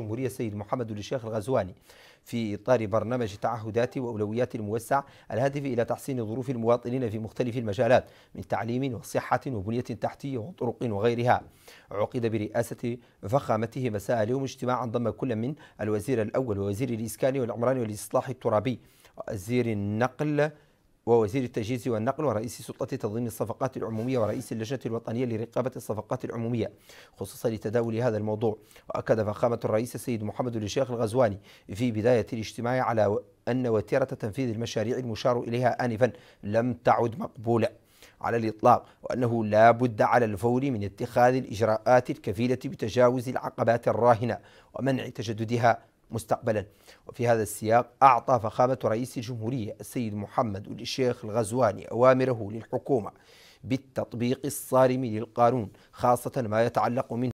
جمهورية السيد محمد الشيخ الغزواني في إطار برنامج تعهدات وأولويات الموسع الهدف إلى تحسين ظروف المواطنين في مختلف المجالات من تعليم وصحة وبنية تحتية وطرق وغيرها عقد برئاسة فخامته مساء اليوم اجتماعا ضم كل من الوزير الأول ووزير الإسكان والعمران والإصلاح الترابي وزير النقل ووزير التجهيز والنقل ورئيس سلطة تنظيم الصفقات العمومية ورئيس اللجنة الوطنية لرقابة الصفقات العمومية خصوصا لتداول هذا الموضوع وأكد فخامة الرئيس السيد محمد الشيخ الغزواني في بداية الاجتماع على أن وتيرة تنفيذ المشاريع المشار إليها آنفا لم تعد مقبولة على الإطلاق وأنه لا بد على الفور من اتخاذ الإجراءات الكفيلة بتجاوز العقبات الراهنة ومنع تجددها مستقبلا وفي هذا السياق أعطى فخامة رئيس الجمهورية السيد محمد الشيخ الغزواني أوامره للحكومة بالتطبيق الصارم للقانون خاصة ما يتعلق منه